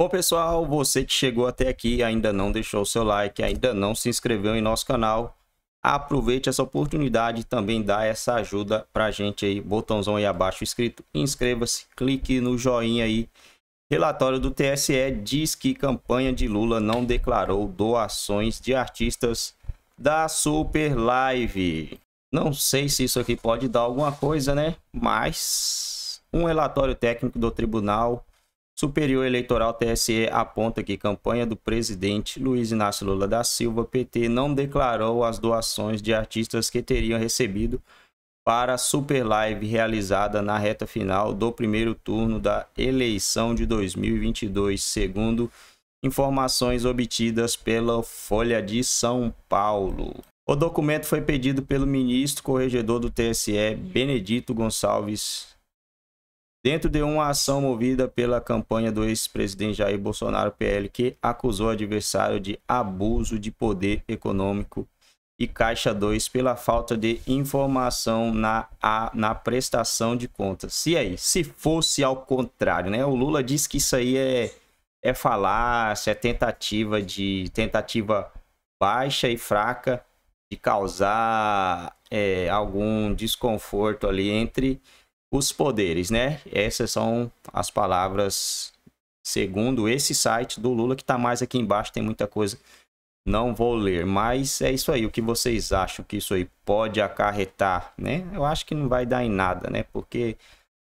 Bom, pessoal, você que chegou até aqui ainda não deixou o seu like, ainda não se inscreveu em nosso canal, aproveite essa oportunidade e também dá essa ajuda pra gente aí, botãozão aí abaixo escrito, inscreva-se, clique no joinha aí. Relatório do TSE diz que campanha de Lula não declarou doações de artistas da Super Live. Não sei se isso aqui pode dar alguma coisa, né? Mas um relatório técnico do tribunal Superior Eleitoral TSE aponta que campanha do presidente Luiz Inácio Lula da Silva, PT, não declarou as doações de artistas que teriam recebido para a Super Live realizada na reta final do primeiro turno da eleição de 2022, segundo informações obtidas pela Folha de São Paulo. O documento foi pedido pelo ministro corregedor do TSE, Benedito Gonçalves dentro de uma ação movida pela campanha do ex-presidente Jair Bolsonaro, PL, que acusou o adversário de abuso de poder econômico e Caixa 2 pela falta de informação na, a, na prestação de contas. E aí, se fosse ao contrário, né? O Lula diz que isso aí é, é falácia, é tentativa de tentativa baixa e fraca de causar é, algum desconforto ali entre os poderes, né? Essas são as palavras segundo esse site do Lula que está mais aqui embaixo, tem muita coisa. Não vou ler, mas é isso aí. O que vocês acham que isso aí pode acarretar, né? Eu acho que não vai dar em nada, né? Porque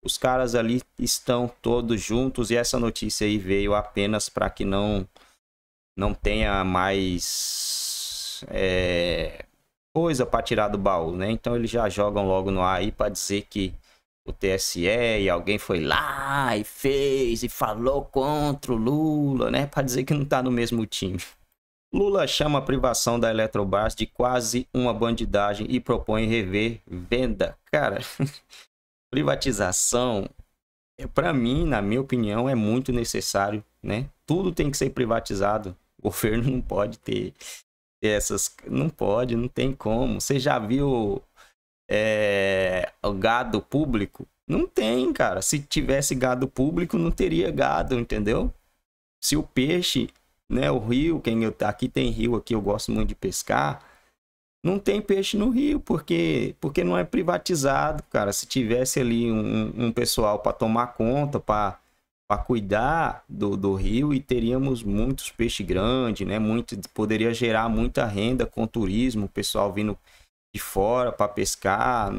os caras ali estão todos juntos e essa notícia aí veio apenas para que não não tenha mais é, coisa para tirar do baú, né? Então eles já jogam logo no ar aí para dizer que o TSE e alguém foi lá e fez e falou contra o Lula, né? Para dizer que não está no mesmo time. Lula chama a privação da Eletrobras de quase uma bandidagem e propõe rever venda. Cara, privatização, é, para mim, na minha opinião, é muito necessário, né? Tudo tem que ser privatizado. O governo não pode ter essas. Não pode, não tem como. Você já viu é, gado público? Não tem, cara. Se tivesse gado público, não teria gado, entendeu? Se o peixe, né, o rio, quem eu aqui tem rio aqui, eu gosto muito de pescar, não tem peixe no rio porque porque não é privatizado, cara. Se tivesse ali um, um pessoal para tomar conta, para para cuidar do, do rio e teríamos muitos peixes grandes, né? Muito, poderia gerar muita renda com turismo, o pessoal vindo de fora para pescar.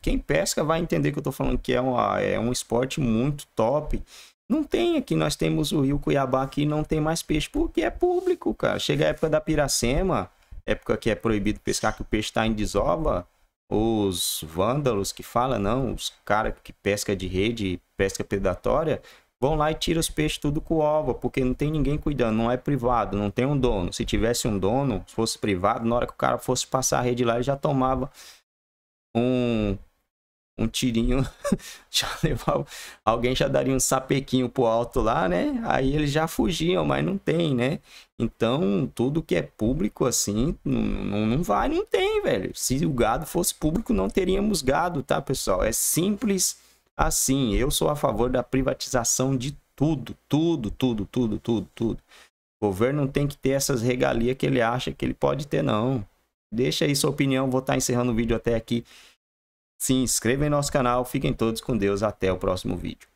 Quem pesca vai entender que eu estou falando que é, uma, é um esporte muito top. Não tem aqui, nós temos o Rio Cuiabá aqui, não tem mais peixe, porque é público, cara. Chega a época da Piracema, época que é proibido pescar, que o peixe está em desova. Os vândalos que fala, não, os caras que pesca de rede, pesca predatória, vão lá e tira os peixes tudo com ova, porque não tem ninguém cuidando, não é privado, não tem um dono. Se tivesse um dono, fosse privado, na hora que o cara fosse passar a rede lá, ele já tomava um um tirinho, já levava, alguém já daria um sapequinho pro alto lá, né? Aí eles já fugiam, mas não tem, né? Então, tudo que é público assim, não, não, não vai, não tem, velho. Se o gado fosse público, não teríamos gado, tá, pessoal? É simples assim. Eu sou a favor da privatização de tudo, tudo, tudo, tudo, tudo, tudo. O governo não tem que ter essas regalias que ele acha que ele pode ter, não. Deixa aí sua opinião, vou estar tá encerrando o vídeo até aqui. Se inscreva em nosso canal, fiquem todos com Deus, até o próximo vídeo.